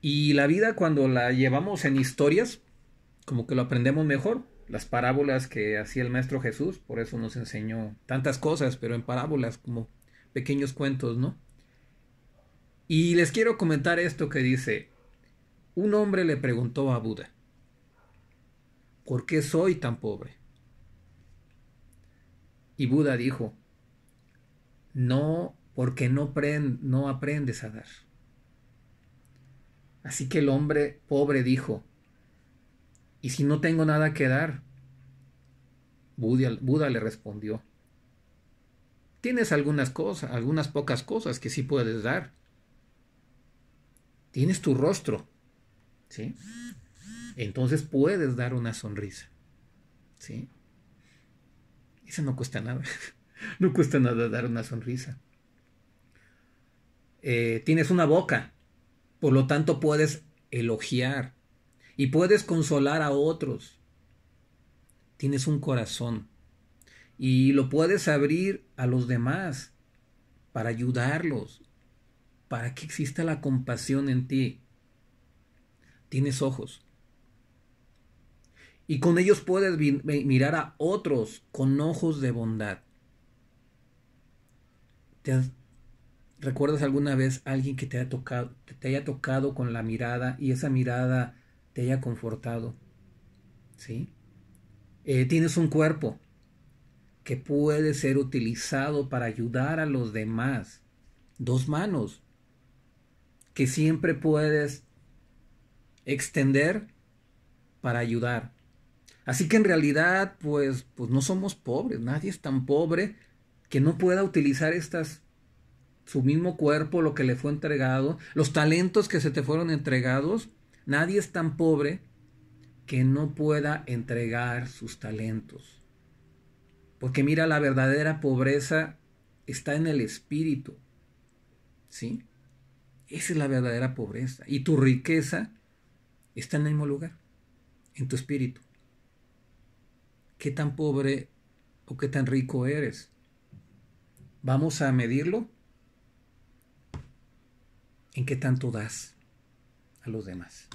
Y la vida cuando la llevamos en historias, como que lo aprendemos mejor. Las parábolas que hacía el Maestro Jesús, por eso nos enseñó tantas cosas, pero en parábolas, como pequeños cuentos, ¿no? Y les quiero comentar esto que dice, un hombre le preguntó a Buda, ¿por qué soy tan pobre? Y Buda dijo, no, porque no, no aprendes a dar. Así que el hombre pobre dijo, ¿y si no tengo nada que dar? Buda, le respondió, tienes algunas cosas, algunas pocas cosas que sí puedes dar. Tienes tu rostro, ¿sí? Entonces puedes dar una sonrisa, ¿sí? Eso no cuesta nada. no cuesta nada dar una sonrisa. Eh, tienes una boca, por lo tanto, puedes elogiar y puedes consolar a otros. Tienes un corazón y lo puedes abrir a los demás para ayudarlos, para que exista la compasión en ti. Tienes ojos y con ellos puedes mirar a otros con ojos de bondad. ¿Recuerdas alguna vez a alguien que te, haya tocado, te haya tocado con la mirada y esa mirada te haya confortado? ¿Sí? Eh, tienes un cuerpo que puede ser utilizado para ayudar a los demás. Dos manos que siempre puedes extender para ayudar. Así que en realidad, pues, pues no somos pobres, nadie es tan pobre que no pueda utilizar estas su mismo cuerpo, lo que le fue entregado, los talentos que se te fueron entregados. Nadie es tan pobre que no pueda entregar sus talentos. Porque mira, la verdadera pobreza está en el espíritu. ¿Sí? Esa es la verdadera pobreza. Y tu riqueza está en el mismo lugar, en tu espíritu. ¿Qué tan pobre o qué tan rico eres? ¿Vamos a medirlo? en qué tanto das a los demás.